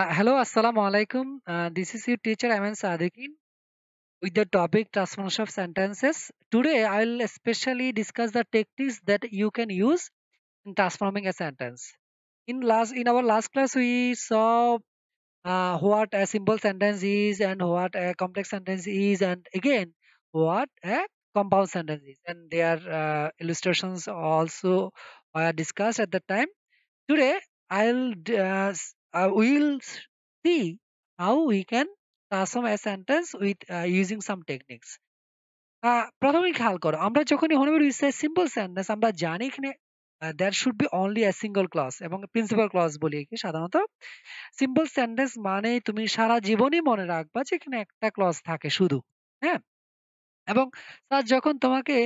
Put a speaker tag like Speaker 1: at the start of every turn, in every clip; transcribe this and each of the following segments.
Speaker 1: Uh, hello, assalamualaikum. alaikum. Uh, this is your teacher Aman Sadikin with the topic transformation of sentences. Today, I will especially discuss the techniques that you can use in transforming a sentence. In last, in our last class, we saw uh, what a simple sentence is and what a complex sentence is, and again what a compound sentence is, and their uh, illustrations also were uh, discussed at that time. Today, I'll uh, uh, we'll see how we can transform a sentence with uh, using some techniques uh, প্রথমে খেয়াল করো আমরা যখনই simple sentence আমরা জানি এখানে that should be only a single clause এবং principal clause বলি একে সাধারণত সিম্পল সেন্টেন্স মানে তুমি সারা জীবনই মনে রাখবা যে এখানে একটা ক্লস থাকে শুধু হ্যাঁ এবং স্যার যখন তোমাকে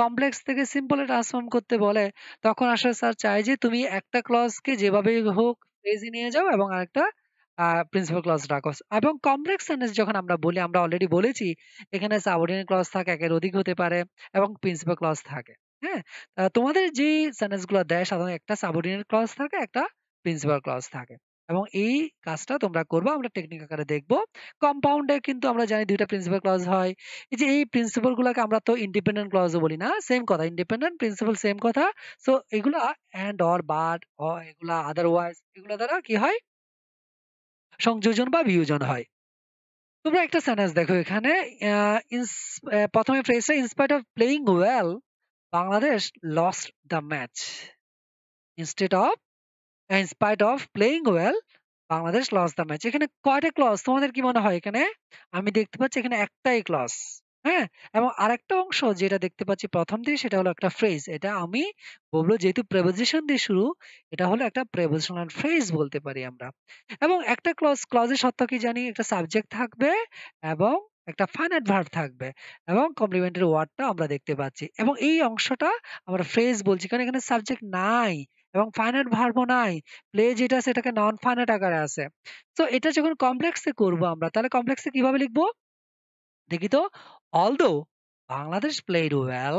Speaker 1: কমপ্লেক্স থেকে সিম্পলে ট্রান্সফর্ম করতে বলে তখন আসলে স্যার চায় যে তুমি একটা ক্লজকে যেভাবেই হোক ক্রেজি নিয়ে যাও এবং আরেকটা প্রিন্সিপাল ক্লজ রাখো এবং কমপ্লেক্স সেন্টেন্স যখন আমরা বলি আমরা অলরেডি বলেছি এখানে সাবঅর্ডিনেট ক্লজ থাকে একের অধিক হতে পারে এবং প্রিন্সিপাল ক্লস থাকে হ্যাঁ তোমাদের যে সেন্টেন্সগুলো দেয় সাধারণত একটা সাবঅর্ডিনেট ক্লজ থাকে একটা প্রিন্সিপাল ক্লস থাকে এবং এই কাজটা তোমরা করবো আমরা টেকনিক আকারে দেখবো কম্পাউন্ডের কিন্তু আমরা জানি দুইটা প্রিন্সিপাল ক্লজ হয় এই যে এই প্রিন্সিপালগুলোকে আমরা তো ইন্ডিপেন্ডেন্ট ক্লজও বলি না সেম কথা ইন্ডিপেন্ডেন্ট প্রিন্সিপাল সেম কথা সো এগুলা অ্যান্ড অর বাট এগুলা আদারওয়াইজ এগুলা দ্বারা কি হয় সংযোজন বা বিয়োজন হয় তোমরা একটা সেন্টেন্স দেখো এখানে প্রথমে ফ্রেজটা in spite of playing well Bangladesh lost the match instead of in spite of playing well Bangladesh lost the match এখানে কয়টা ক্লস তোমাদের কি মনে হয় এখানে আমি দেখতে পাচ্ছি এখানে একটাই ক্লস হ্যাঁ এবং আরেকটা অংশ যেটা দেখতে পাচ্ছি প্রথম দিয়ে সেটা হলো একটা ফ্রেজ এটা আমি বলবো যেহেতু প্রেপোজিশন দিয়ে শুরু এটা হলো একটা প্রেপোজিশনাল ফ্রেজ বলতে পারি আমরা এবং একটা ক্লজ ক্লজের সত্য কি জানি একটা সাবজেক্ট থাকবে এবং একটা ফাইন ভার্ব থাকবে এবং কমপ্লিমেন্টারি ওয়ার্ডটা আমরা দেখতে পাচ্ছি এবং এই অংশটা আমরা ফ্রেজ বলছি কারণ এখানে সাবজেক্ট নাই এবং ফাইনাইট ভার্বও নাই প্লে যেটা সেটাকে নন ফাইনাইট আকারে আছে তো এটা যখন কমপ্লেক্সে করব আমরা তাহলে কমপ্লেক্সে কিভাবে লিখব দেখি তো although Bangladesh played well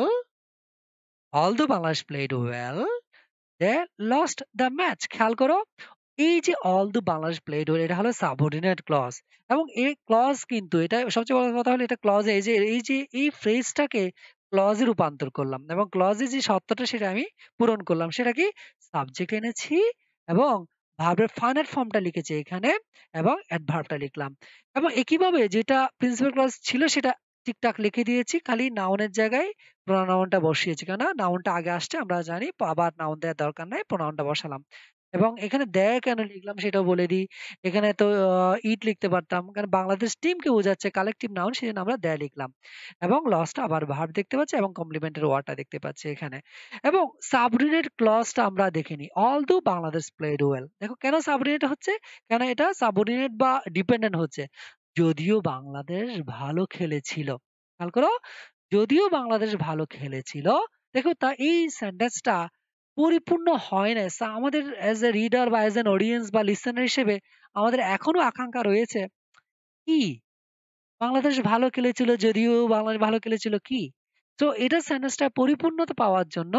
Speaker 1: although Bangladesh played well they lost the match খেয়াল করো এই যে although Bangladesh played well এটা হলো সাবঅর্ডিনেট ক্লজ এবং এই ক্লজ কিন্তু এটা সবচেয়ে বড় কথা হলো এটা ক্লজ এই যে এই যে এই ফ্রেজটাকে ক্লজে রূপান্তর করলাম এবং ক্লজে যে সত্যটা সেটা আমি পূরণ করলাম সেটা কি সাবজেক্ট এনেছি এবং ভার্বের ফাইনাল ফর্মটা লিখেছি এখানে এবং অ্যাডভার্বটা লিখলাম এবং একইভাবে যেটা প্রিন্সিপাল ক্লজ ছিল সেটা ঠিকঠাক লিখে দিয়েছি খালি নাউনের জায়গায় প্রোনাউনটা বসিয়েছি কেন নাউনটা আগে আসছে আমরা জানি আবার নাউন দেওয়ার দরকার নাই প্রোনাউনটা বসালাম এবং এখানে দেয় কেন লিখলাম সেটাও বলে দিই এখানে তো ইট লিখতে পারতাম কারণ বাংলাদেশ টিমকে বোঝাচ্ছে কালেকটিভ নাউন সেই জন্য আমরা দেয় লিখলাম এবং লসটা আবার ভার্ব দেখতে পাচ্ছি এবং কমপ্লিমেন্টের ওয়ার্ডটা দেখতে পাচ্ছি এখানে এবং সাবরিনেট ক্লসটা আমরা দেখিনি অল দু বাংলাদেশ প্লেড ওয়েল দেখো কেন সাবরিনেট হচ্ছে কেন এটা সাবরিনেট বা ডিপেন্ডেন্ট হচ্ছে যদিও বাংলাদেশ ভালো খেলেছিল খেয়াল করো যদিও বাংলাদেশ ভালো খেলেছিল দেখো তা এই সেন্টেন্সটা পরিপূর্ণ হয় না So, আমাদের অ্যাজ এ রিডার বা অ্যাজ এন অডিয়েন্স বা লিসেনার হিসেবে আমাদের এখনো আকাঙ্ক্ষা রয়েছে কি বাংলাদেশ ভালো খেলেছিল যদিও বাংলাদেশ ভালো খেলেছিল কি তো এটা সেন্টেন্সটা পরিপূর্ণতা পাওয়ার জন্য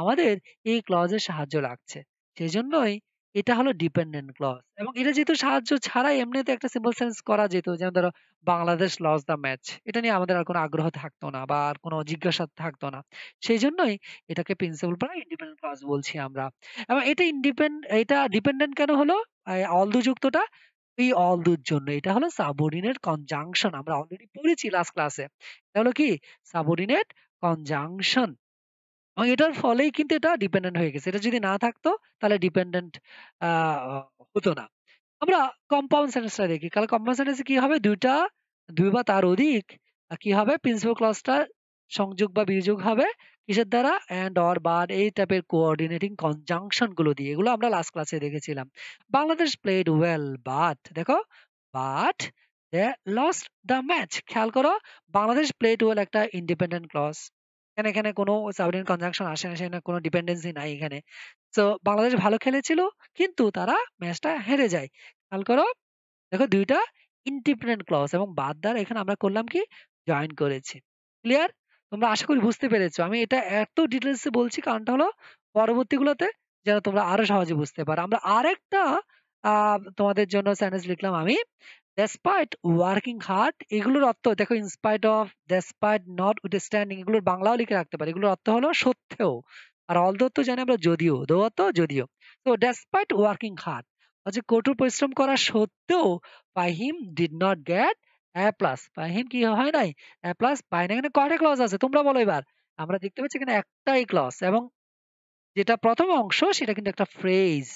Speaker 1: আমাদের এই ক্লজের সাহায্য লাগছে সেই জন্যই এটা হলো ডিপেন্ডেন্ট ক্লজ এবং এটা যেহেতু সাহায্য ছাড়াই এমনিতে একটা সিম্পল সেন্স করা যেত যেমন ধরো বাংলাদেশ লস দ্য ম্যাচ এটা নিয়ে আমাদের আর কোনো আগ্রহ থাকতো না বা আর কোনো জিজ্ঞাসা থাকতো না সেই জন্যই এটাকে প্রিন্সিপাল বা ইন্ডিপেন্ডেন্ট ক্লজ বলছি আমরা এবং এটা ইন্ডিপেন্ড এটা ডিপেন্ডেন্ট কেন হলো অলদু যুক্তটা এই অলদুর জন্য এটা হলো সাবঅর্ডিনেট কনজাংশন আমরা অলরেডি পড়েছি লাস্ট ক্লাসে এটা হলো কি সাবঅর্ডিনেট কনজাংশন এবং এটার ফলেই কিন্তু এটা ডিপেন্ডেন্ট হয়ে গেছে এটা যদি না থাকতো তাহলে ডিপেন্ডেন্ট হতো না আমরা কম্পাউন্ড সেন্টেন্সটা দেখি তাহলে কম্পাউন্ড সেন্টেন্সে কি হবে দুইটা দুই বা তার অধিক কি হবে প্রিন্সিপাল ক্লজটা সংযোগ বা বিযোগ হবে কিসের দ্বারা অ্যান্ড অর বাট এই টাইপের কোঅর্ডিনেটিং কনজাংশন গুলো দিয়ে এগুলো আমরা লাস্ট ক্লাসে দেখেছিলাম বাংলাদেশ প্লেড ওয়েল বাট দেখো but they lost the match খেয়াল করো বাংলাদেশ প্লেড ওয়েল একটা ইন্ডিপেন্ডেন্ট ক্লজ এখানে এখানে কোনো সাবডিন কনজাংশন আসে না সেখানে কোনো ডিপেন্ডেন্সি নাই এখানে তো বাংলাদেশ ভালো খেলেছিল কিন্তু তারা ম্যাচটা হেরে যায় খেয়াল করো দেখো দুইটা ইন্ডিপেন্ডেন্ট ক্লস এবং বাদ দ্বার এখানে আমরা করলাম কি জয়েন করেছি ক্লিয়ার তোমরা আশা করি বুঝতে পেরেছো আমি এটা এত ডিটেলসে বলছি কারণটা হলো পরবর্তীগুলোতে যেন তোমরা আরো সহজে বুঝতে পারো আমরা আরেকটা তোমাদের জন্য স্যান্ডেজ লিখলাম আমি ডেসপাইট ওয়ার্কিং হার্ড এগুলোর অর্থ দেখো in spite of despite notwithstanding এগুলোর বাংলাও লিখে রাখতে পারে এগুলোর অর্থ হলো সত্যেও আর অলদো তো জানি আমরা যদিও দোয়া তো যদিও তো ডেসপাইট ওয়ার্কিং হার্ড হচ্ছে কঠোর পরিশ্রম করা সত্ত্বেও Fahim did not get A plus Fahim কি হয় নাই এ প্লাস পাই না এখানে কয়টা ক্লজ আছে তোমরা বলো এবার আমরা দেখতে পাচ্ছি এখানে একটাই ক্লস এবং যেটা প্রথম অংশ সেটা কিন্তু একটা ফ্রেজ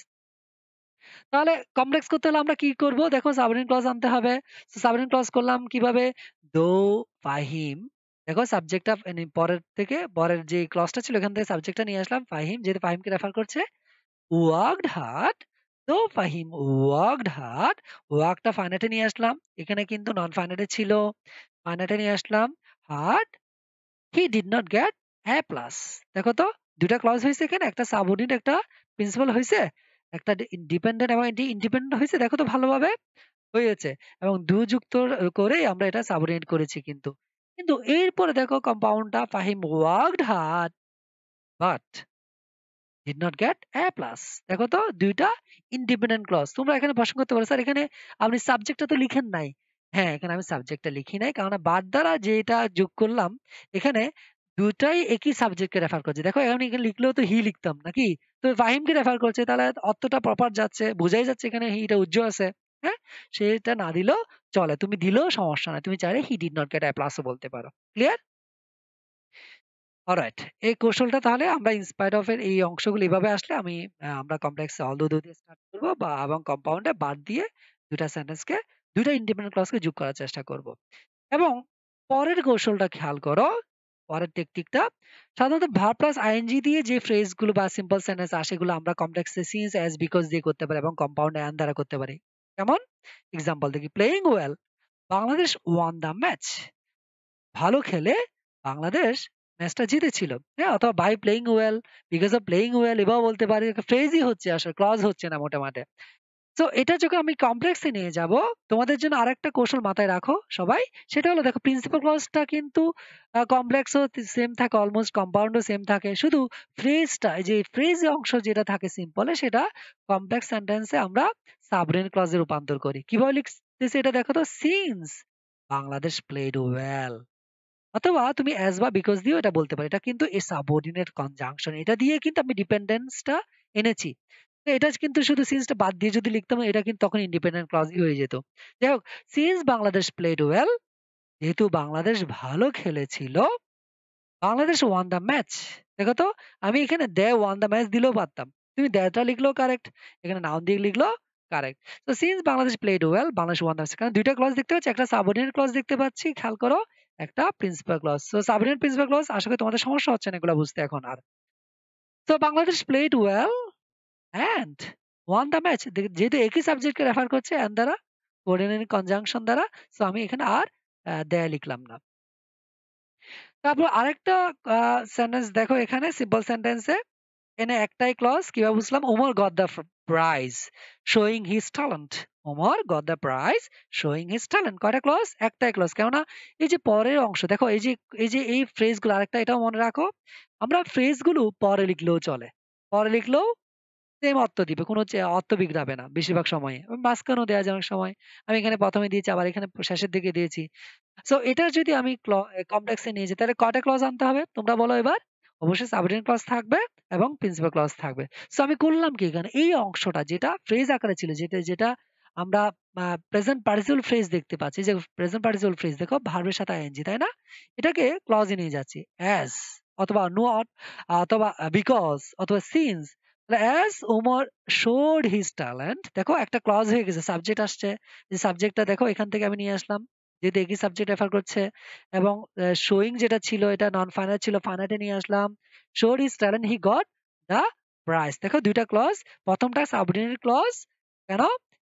Speaker 1: তাহলে কমপ্লেক্স করতে হলে আমরা কি করব দেখো সাবরিন ক্লস আনতে হবে সাবরিন ক্লস করলাম কিভাবে দো ফাহিম দেখো সাবজেক্টটা মানে পরের থেকে পরের যে ক্লসটা ছিল এখান থেকে সাবজেক্টটা নিয়ে আসলাম ফাহিম যেহেতু ফাহিমকে রেফার করছে worked hard though Fahim worked hard ওয়ার্কটা ফাইনাটে নিয়ে আসলাম এখানে কিন্তু নন ফাইনাটে ছিল ফাইনাটে নিয়ে আসলাম hard he did not get A plus দেখো তো দুটা ক্লজ হয়েছে এখানে একটা সাবঅর্ডিনেট একটা প্রিন্সিপাল হয়েছে একটা ডিপেন্ডেন্ট এবং এটি ইন্ডিপেন্ডেন্ট হয়েছে দেখো তো ভালোভাবে হয়েছে এবং দুযুক্ত করে আমরা এটা সাবরিনেট করেছি কিন্তু কিন্তু এরপরে দেখো কম্পাউন্ডটা Fahim worked hard but did not get A plus দেখো তো দুইটা ইন্ডিপেন্ডেন্ট ক্লস তোমরা এখানে প্রশ্ন করতে পারো স্যার এখানে আপনি সাবজেক্টটা তো লিখেন নাই হ্যাঁ এখানে আমি সাবজেক্টটা লিখি নাই কারণ বাদ দ্বারা যেটা যোগ করলাম এখানে দুটাই একই সাবজেক্টকে রেফার করছে দেখো এখন এখানে লিখলেও তো হি লিখতাম নাকি তো ফাহিমকে রেফার করছে তাহলে অর্থটা প্রপার যাচ্ছে বোঝাই যাচ্ছে এখানে হিটা উজ্জ আছে হ্যাঁ সেটা না দিলেও চলে তুমি দিলেও সমস্যা নাই তুমি চাইলে he did not get A প্লাসও বলতে পারো ক্লিয়ার অলরাইট এই কৌশলটা তাহলে আমরা ইনস্পায়ার অফ এর এই অংশগুলো এভাবে আসলে আমি আমরা কমপ্লেক্স অলদো দিয়ে স্টার্ট করব বা এবং কম্পাউন্ডে বাদ দিয়ে দুটা সেন্টেন্সকে দুটা ইন্ডিপেন্ডেন্ট ক্লজকে যোগ করার চেষ্টা করব এবং পরের কৌশলটা খেয়াল করো পরের দিকটা সাধারণত ভার প্লাস আইএনজি দিয়ে যে ফ্রেজগুলো বা সিম্পল সেন্টেন্স আসে এগুলো আমরা কমপ্লেক্স সিন্স অ্যাজ বিকজ দিয়ে করতে পারি এবং কম্পাউন্ড অ্যান দ্বারা করতে পারি কেমন এক্সাম্পল দেখি playing well Bangladesh won the match ভালো খেলে বাংলাদেশ ম্যাচটা জিতেছিল হ্যাঁ অথবা by playing well because of playing well এভাবে বলতে পারি ফ্রেজই হচ্ছে আসলে ক্লজ হচ্ছে না মোটামুটি তো এটা যখন আমি কমপ্লেক্সে নিয়ে যাব তোমাদের জন্য আরেকটা কৌশল মাথায় রাখো সবাই সেটা হলো দেখো প্রিন্সিপাল ক্লজটা কিন্তু কমপ্লেক্সও সেম থাকে অলমোস্ট কম্পাউন্ডও সেম থাকে শুধু ফ্রেজটা যে ফ্রেজ অংশ যেটা থাকে সিম্পলে সেটা কমপ্লেক্স সেন্টেন্সে আমরা সাবরেন ক্লজে রূপান্তর করি কিভাবে লিখতেছে এটা দেখো তো সিন্স বাংলাদেশ প্লেড ওয়েল অথবা তুমি অ্যাজ বা বিকজ দিয়েও এটা বলতে পারো এটা কিন্তু এ সাবঅর্ডিনেট কনজাংশন এটা দিয়ে কিন্তু আমি ডিপেন্ডেন্সটা এনেছি মানে এটা কিন্তু শুধু সিন্সটা বাদ দিয়ে যদি লিখতাম এটা কিন্তু তখন ইন্ডিপেন্ডেন্ট ক্লজই হয়ে যেত যাই হোক সিন্স বাংলাদেশ প্লেড ওয়েল যেহেতু বাংলাদেশ ভালো খেলেছিল বাংলাদেশ ওয়ান দ্য ম্যাচ দেখো তো আমি এখানে দে ওয়ান দ্য ম্যাচ দিলেও পারতাম তুমি দেটা লিখলেও কারেক্ট এখানে নাউন দিয়ে লিখলো কারেক্ট তো since Bangladesh played well Bangladesh won the match কারণ দুইটা ক্লজ দেখতে পাচ্ছি একটা সাবঅর্ডিনেট ক্লজ দেখতে পাচ্ছি খেয়াল করো একটা প্রিন্সিপাল ক্লজ তো সাবঅর্ডিনেট প্রিন্সিপাল ক্লজ আশা করি তোমাদের সমস্যা হচ্ছে না এগুলো বুঝতে এখন আর তো Bangladesh played well and won the match যেহেতু একই সাবজেক্টকে রেফার করছে and দ্বারা কোঅর্ডিনেটিং কনজাংশন দ্বারা সো আমি এখানে আর দেয়া লিখলাম না তারপর আরেকটা সেন্টেন্স দেখো এখানে সিম্পল সেন্টেন্সে এনে একটাই ক্লজ কিভাবে বুঝলাম Omar got the prize showing his talent Omar got the prize showing his talent কয়টা ক্লজ একটাই ক্লজ কেননা এই যে পরের অংশ দেখো এই যে এই যে এই ফ্রেজগুলো আরেকটা এটাও মনে রাখো আমরা ফ্রেজগুলো পরে লিখলেও চলে পরে লিখলেও সেম অর্থ দিবে কোনো অর্থ বিগড়াবে না বেশিরভাগ সময়ে মাঝখানেও দেওয়া যায় অনেক সময় আমি এখানে প্রথমে দিয়েছি আবার এখানে শেষের দিকে দিয়েছি সো এটা যদি আমি কমপ্লেক্সে নিয়ে যাই তাহলে কটা ক্লজ আনতে হবে তোমরা বলো এবার অবশ্যই সাবঅর্ডিনেট ক্লজ থাকবে এবং প্রিন্সিপাল ক্লজ থাকবে সো আমি করলাম কি এখানে এই অংশটা যেটা ফ্রেজ আকারে ছিল যেটা যেটা আমরা প্রেজেন্ট পার্টিসিপাল ফ্রেজ দেখতে পাচ্ছি যে প্রেজেন্ট পার্টিসিপাল ফ্রেজ দেখো ভার্বের সাথে আইএনজি তাই না এটাকে ক্লজে নিয়ে যাচ্ছি অ্যাজ অথবা নট অথবা বিকজ অথবা since as Omar showed his talent দেখো একটা ক্লজ হয়ে গেছে সাবজেক্ট আসছে যে সাবজেক্টটা দেখো এখান থেকে আমি নিয়ে আসলাম সাবজেক্ট রেফার করছে এবং শোয়িং যেটা ছিল এটা নন ফাইনাল ছিল ফাইনালে নিয়ে আসলাম showed his talent he got the prize দেখো দুইটা ক্লজ প্রথমটা ক্লজ কেন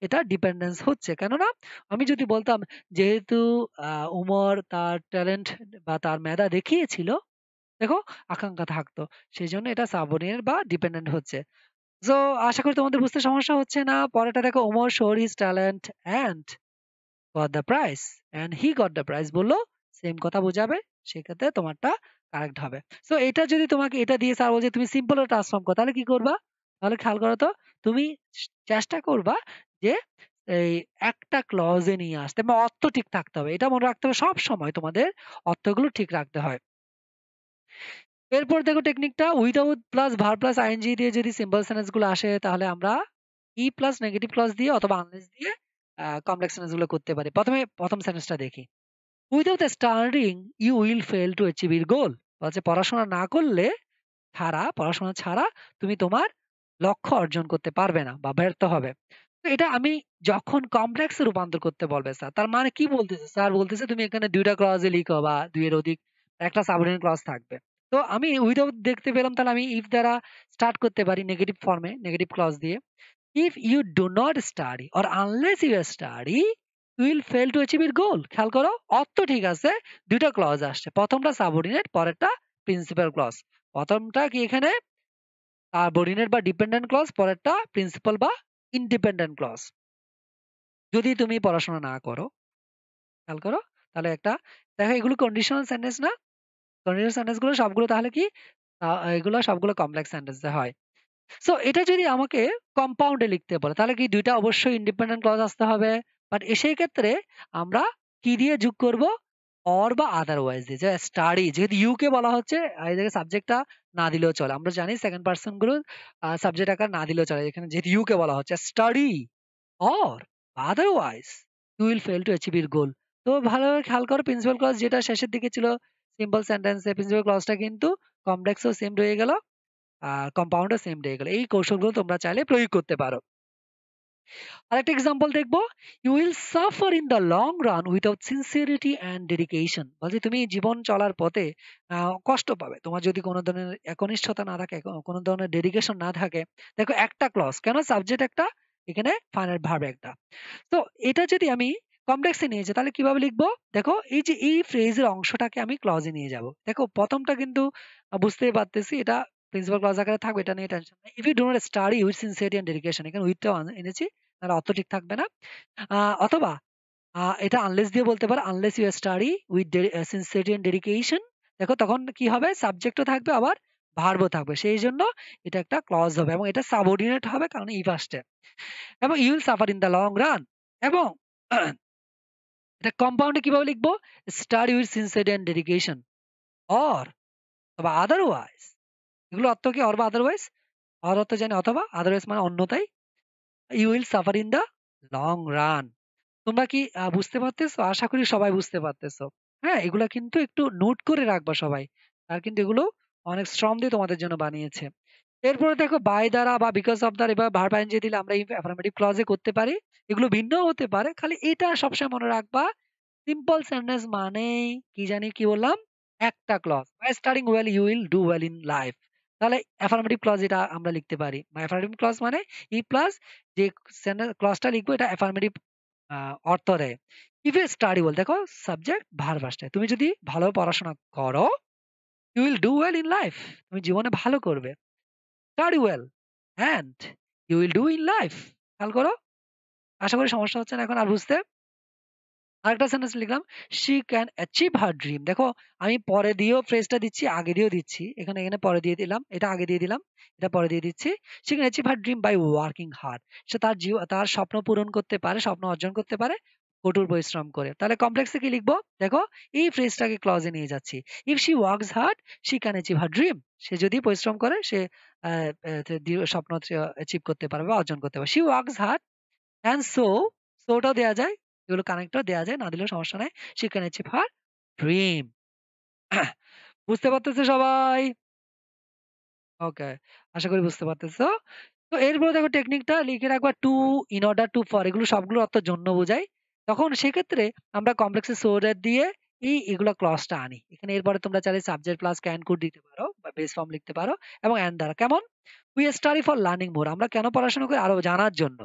Speaker 1: এটা ডিপেন্ডেন্স হচ্ছে কেননা আমি যদি বলতাম যেহেতু উমর তার ট্যালেন্ট বা তার মেধা দেখিয়েছিল দেখো আকাঙ্ক্ষা থাকতো সেই জন্য এটা সাবঅর্ডিনেট বা ডিপেন্ডেন্ট হচ্ছে সো আশা করি তোমাদের বুঝতে সমস্যা হচ্ছে না পরেরটা দেখো Omar showed his talent and got the prize and he got the prize বললো সেম কথা বোঝাবে সেক্ষেত্রে তোমারটা কারেক্ট হবে সো এটা যদি তোমাকে এটা দিয়ে স্যার বলছে তুমি সিম্পল ট্রান্সফর্ম করো তাহলে কি করবা তাহলে খেয়াল করো তো তুমি চেষ্টা করবা যে এই একটা ক্লজে নিয়ে আসতে বা অর্থ ঠিক থাকতে হবে এটা মনে রাখতে হবে সব সময় তোমাদের অর্থগুলো ঠিক রাখতে হয় এরপর দেখো টেকনিকটা without plus verb plus I N G দিয়ে যদি সিম্পল সেন্টেন্স গুলো আসে তাহলে আমরা ই প্লাস নেগেটিভ ক্লজ দিয়ে অথবা আনলেস দিয়ে কমপ্লেক্স সেন্টেন্স গুলো করতে পারি প্রথমে প্রথম সেন্টেন্সটা দেখি without starting you will fail to achieve your goal বলছে পড়াশোনা না করলে ছাড়া পড়াশোনা ছাড়া তুমি তোমার লক্ষ্য অর্জন করতে পারবে না বা ব্যর্থ হবে তো এটা আমি যখন কমপ্লেক্সে রূপান্তর করতে বলবে স্যার তার মানে কি বলতেছে স্যার বলতেছে তুমি এখানে দুইটা ক্লজে লিখো বা দুইয়ের অধিক একটা সাবরিন ক্লজ থাকবে তো আমি উইদাউট দেখতে পেলাম তাহলে আমি ইফ দ্বারা স্টার্ট করতে পারি নেগেটিভ ফর্মে নেগেটিভ ক্লজ দিয়ে if you do not study or unless you study will fail to achieve it goal খেয়াল করো অর্থ ঠিক আছে দুইটা ক্লজ আসছে প্রথমটা সাবঅর্ডিনেট পরেরটা প্রিন্সিপাল ক্লজ প্রথমটা কি এখানে সাবঅর্ডিনেট বা ডিপেন্ডেন্ট ক্লজ পরেরটা প্রিন্সিপাল বা ইন্ডিপেন্ডেন্ট ক্লজ যদি তুমি পড়াশোনা না করো খেয়াল করো তাহলে একটা দেখো এগুলো কন্ডিশনাল সেন্টেন্স না কন্ডিশনাল সেন্টেন্স গুলো সবগুলো তাহলে কি এগুলো সবগুলো কমপ্লেক্স সেন্টেন্সে হয় সো এটা যদি আমাকে কম্পাউন্ডে লিখতে বলে তাহলে কি দুইটা অবশ্যই ইন্ডিপেন্ডেন্ট ক্লজ আসতে হবে বাট সেই ক্ষেত্রে আমরা কি দিয়ে যোগ করব অর বা আদারওয়াইজ দিয়ে যে স্টাডি যেহেতু ইউকে বলা হচ্ছে এই জায়গায় সাবজেক্টটা না দিলেও চলে আমরা জানি সেকেন্ড পার্সন গুলো সাবজেক্ট আকার না দিলেও চলে এখানে যেহেতু ইউকে বলা হচ্ছে study or otherwise you will fail to achieve your goal তো ভালোভাবে খেয়াল করো প্রিন্সিপাল ক্লজ যেটা শেষের দিকে ছিল সিম্পল সেন্টেন্সে প্রিন্সিপাল ক্লজটা কিন্তু কমপ্লেক্সও সেম রয়ে গেল আর কম্পাউন্ডও সেম রয়ে গেল এই কৌশলগুলো তোমরা চাইলে প্রয়োগ করতে পারো আরেকটা এক্সাম্পল দেখবো you will suffer in the long run without sincerity and dedication বলছি তুমি জীবন চলার পথে কষ্ট পাবে তোমার যদি কোনো ধরনের একনিষ্ঠতা না থাকে কোনো ধরনের ডেডিকেশন না থাকে দেখো একটা ক্লস কেন সাবজেক্ট একটা এখানে ফাইনাল ভার্ব একটা তো এটা যদি আমি কমপ্লেক্সে নিয়েছে তাহলে কিভাবে লিখবো দেখো এই যে এই ফ্রেজের অংশটাকে আমি ক্লজে নিয়ে যাব দেখো প্রথমটা কিন্তু বুঝতেই পারতেছি এটা প্রিন্সিপাল ক্লজ আকারে থাকবে এটা নিয়ে টেনশন নাই if you don't study with sincerity and dedication এখানে উইথটা এনেছি তাহলে অত ঠিক থাকবে না অথবা এটা আনলেস দিয়ে বলতে পারো unless you study with sincerity and dedication দেখো তখন কি হবে সাবজেক্টও থাকবে আবার ভার্বও থাকবে সেই জন্য এটা একটা ক্লজ হবে এবং এটা সাবঅর্ডিনেট হবে কারণ ইভাস্টে এবং you'll suffer in the long run এবং এটা কম্পাউন্ডে কিভাবে লিখবো study with sincere dedication or বা আদারওয়াইজ এগুলো অর্থ কি অর বা আদারওয়াইজ অর অর্থ জানি অথবা আদারওয়াইজ মানে অন্যতাই you will suffer in the long run তোমরা কি বুঝতে পারতেছো আশা করি সবাই বুঝতে পারতেছো হ্যাঁ এগুলো কিন্তু একটু নোট করে রাখবা সবাই আর কিন্তু এগুলো অনেক শ্রম দিয়ে তোমাদের জন্য বানিয়েছে এরপরে দেখো বাই দ্বারা বা বিকজ অফ দ্বারা এবার ভার্ব আইএনজি দিলে আমরা অ্যাফার্মেটিভ ক্লজে করতে পারি এগুলো ভিন্ন হতে পারে খালি এটা সবসময় মনে রাখবা সিম্পল সেন্টেন্স মানে কি জানি কি বললাম একটা ক্লজ মাই starting well you will do well in life তাহলে অ্যাফার্মেটিভ ক্লজ এটা আমরা লিখতে পারি মাই অ্যাফার্মেটিভ ক্লজ মানে ই e প্লাস যে সেন্টেন্স ক্লজটা লিখবো এটা অ্যাফার্মেটিভ অর্থ দেয় ইফ ইউ স্টাডি বল দেখো সাবজেক্ট ভার ভাষায় তুমি যদি ভালো পড়াশোনা করো you will do well in life তুমি জীবনে ভালো করবে very well and you will do in life খেয়াল করো আশা করি সমস্যা হচ্ছে না এখন আর বুঝতে আরেকটা সেন্টেন্স লিখলাম she can achieve her dream দেখো আমি পরে দিয়েও ফ্রেজটা দিচ্ছি আগে দিয়েও দিচ্ছি এখানে এখানে পরে দিয়ে দিলাম এটা আগে দিয়ে দিলাম এটা পরে দিয়ে দিচ্ছি she can achieve her dream by working hard সে তার জীব তার স্বপ্ন পূরণ করতে পারে স্বপ্ন অর্জন করতে পারে কঠোর পরিশ্রম করে তাহলে কমপ্লেক্সে কি লিখবো দেখো এই ফ্রেজটাকে ক্লজে নিয়ে যাচ্ছি if she works hard she can achieve her dream সে যদি পরিশ্রম করে সে স্বপ্ন অ্যাচিভ করতে পারবে বা অর্জন করতে পারবে she works hard and so সোটাও দেওয়া যায় এগুলো কানেক্টও দেওয়া যায় না দিলেও সমস্যা নাই she can achieve her dream বুঝতে পারতেছে সবাই ওকে আশা করি বুঝতে পারতেছো তো এরপরে দেখো টেকনিকটা লিখে রাখবা to in order to for এগুলো সবগুলো অর্থ জন্য বোঝায় তখন সেক্ষেত্রে আমরা কমপ্লেক্সের সোর্ডার দিয়ে এই এগুলো ক্লসটা আনি এখানে এরপরে তোমরা চাইলে সাবজেক্ট প্লাস ক্যান কোড দিতে পারো বা বেস ফর্ম লিখতে পারো এবং অ্যান দ্বারা কেমন we study for learning more আমরা কেন পড়াশোনা করি আরো জানার জন্য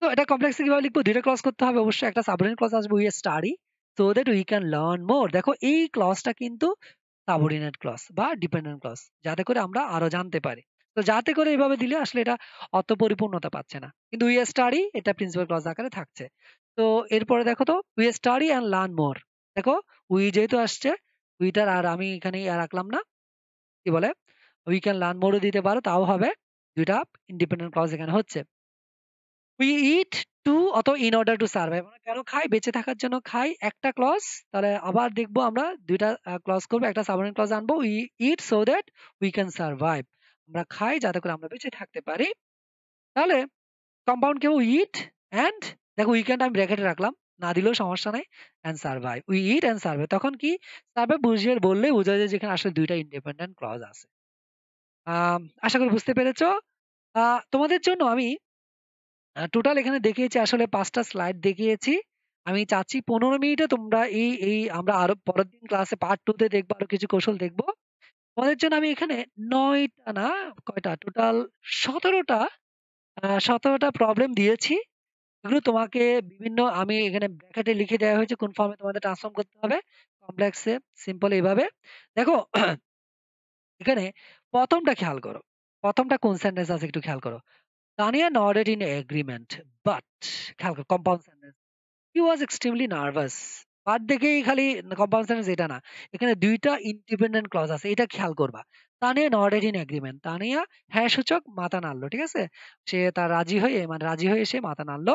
Speaker 1: তো এটা কমপ্লেক্সে কিভাবে লিখবো দুইটা ক্লস করতে হবে অবশ্যই একটা সাবরিন ক্লস আসবে we study so that we can learn more দেখো এই ক্লসটা কিন্তু সাবঅর্ডিনেট ক্লস বা ডিপেন্ডেন্ট ক্লস যাতে করে আমরা আরো জানতে পারি তো যাতে করে এভাবে দিলে আসলে এটা অত পরিপূর্ণতা পাচ্ছে না কিন্তু উই স্টাডি এটা প্রিন্সিপাল ক্লজ আকারে থাকছে তো এরপরে দেখো তো we study and learn more দেখো উই যেহেতু আসছে উইটার আর আমি এখানে রাখলাম না কি বলে উই ক্যান লার্ন মোরও দিতে পারো তাও হবে দুইটা ইন্ডিপেন্ডেন্ট ক্লজ এখানে হচ্ছে উই ইট টু অত ইন অর্ডার টু সার্ভাইভ আমরা কেন খাই বেঁচে থাকার জন্য খাই একটা ক্লজ তাহলে আবার দেখবো আমরা দুইটা ক্লজ করবো একটা সাবমিট ক্লজ আনবো we eat so that we can survive আমরা খাই যাতে করে আমরা বেঁচে থাকতে পারি তাহলে কম্পাউন্ড কেউ ইট অ্যান্ড দেখো উইকেন্ড আমি ব্র্যাকেটে রাখলাম না দিলেও সমস্যা নেই and survive we eat and survive তখন কি সার্ভে বুঝিয়ে বললে বোঝা যায় যেখানে আসলে দুইটা ইন্ডিপেন্ডেন্ট ক্লজ আছে আশা করি বুঝতে পেরেছ তোমাদের জন্য আমি টোটাল এখানে দেখিয়েছি আসলে পাঁচটা স্লাইড দেখিয়েছি আমি চাচ্ছি পনেরো মিনিটে তোমরা এই এই আমরা আরো পরের দিন ক্লাসে পার্ট টুতে দেখবো আরো কিছু কৌশল দেখবো তোমাদের জন্য আমি এখানে নয়টা না কয়টা টোটাল সতেরোটা সতেরোটা প্রবলেম দিয়েছি এগুলো তোমাকে বিভিন্ন আমি এখানে ব্র্যাকেটে লিখে দেওয়া হয়েছে কোন ফর্মে তোমাদের ট্রান্সফর্ম করতে হবে কমপ্লেক্সে সিম্পল এইভাবে দেখো এখানে প্রথমটা খেয়াল করো প্রথমটা কোন সেন্টেন্স আছে একটু খেয়াল করো দানিয়া নট ইন এগ্রিমেন্ট বাট খেয়াল করো compound sentence he was extremely nervous বাদ দেখেই খালি কম্পাউন্ড সেন্টেন্স এটা না এখানে দুইটা ইন্ডিপেন্ডেন্ট ক্লজ আছে এটা খেয়াল করবা ইন এগ্রিমেন্ট হ্যাঁ সূচক মাথা নাড়লো ঠিক আছে সে তার রাজি হয়ে মানে রাজি হয়ে সে মাথা নাড়লো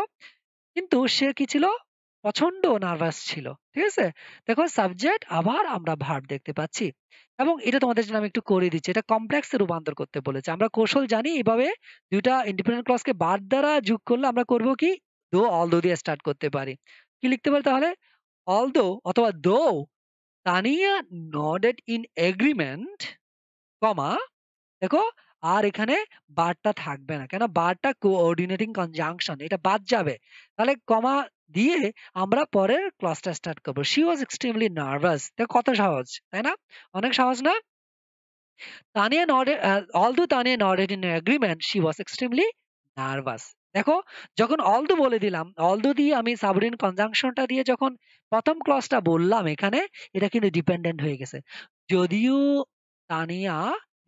Speaker 1: কিন্তু সে কি ছিল প্রচন্ড নার্ভাস ছিল ঠিক আছে দেখো সাবজেক্ট আবার আমরা ভার্ব দেখতে পাচ্ছি এবং এটা তোমাদের জন্য আমি একটু করে দিচ্ছি এটা কমপ্লেক্সে রূপান্তর করতে বলেছে আমরা কৌশল জানি এভাবে দুইটা ইন্ডিপেন্ডেন্ট ক্লজকে বাদ দ্বারা যোগ করলে আমরা করব কি দো অল দো দিয়ে স্টার্ট করতে পারি কি লিখতে পারি তাহলে although অথবা though Tania nodded in agreement কমা দেখো আর এখানে বারটা থাকবে না কেন বারটা কোঅর্ডিনেটিং কনজাংশন এটা বাদ যাবে তাহলে কমা দিয়ে আমরা পরের ক্লাসটা স্টার্ট করবো শি ওয়াজ এক্সট্রিমলি নার্ভাস কত সহজ তাই না অনেক সহজ না Tania nodded although Tania nodded in agreement she was extremely nervous দেখো যখন অলদু বলে দিলাম অলদু দিয়ে আমি সাবরিন কনজাংশনটা দিয়ে যখন প্রথম ক্লসটা বললাম এখানে এটা কিন্তু ডিপেন্ডেন্ট হয়ে গেছে যদিও তানিয়া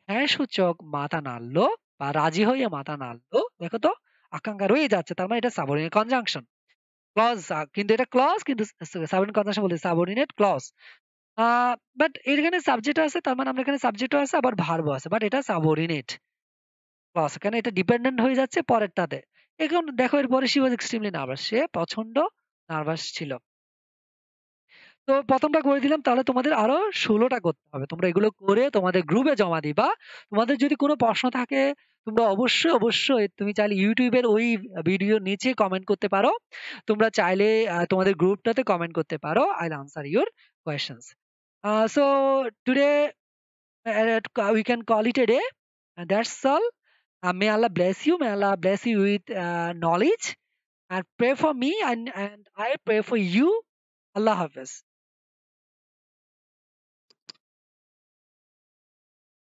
Speaker 1: হ্যাঁ সূচক মাথা নাড়লো বা রাজি হয়ে মাথা নাড়লো দেখো তো আকাঙ্ক্ষা রয়ে যাচ্ছে তার মানে এটা সাবরিন কনজাংশন ক্লস কিন্তু এটা ক্লস কিন্তু সাবরিন কনজাংশন বলে সাবরিনেট ক্লস বাট এখানে সাবজেক্ট আছে তার মানে আমরা এখানে সাবজেক্টও আছে আবার ভার্ব আছে বাট এটা সাবরিনেট ক্লস এখানে এটা ডিপেন্ডেন্ট হয়ে যাচ্ছে পরেরটাতে এখন দেখো এরপরে শি ওয়াজ এক্সট্রিমলি নার্ভাস সে প্রচন্ড নার্ভাস ছিল তো প্রথমটা করে দিলাম তাহলে তোমাদের আরো ষোলোটা করতে হবে তোমরা এগুলো করে তোমাদের গ্রুপে জমা দিবা তোমাদের যদি কোনো প্রশ্ন থাকে তোমরা অবশ্যই অবশ্যই তুমি চাইলে ইউটিউবের ওই ভিডিও নিচে কমেন্ট করতে পারো তোমরা চাইলে তোমাদের গ্রুপটাতে কমেন্ট করতে পারো I answer your questions so today we can call it a day that's all Uh, may Allah bless you. May Allah bless you with uh, knowledge. And pray for me, and, and I pray for you. Allah Hafiz.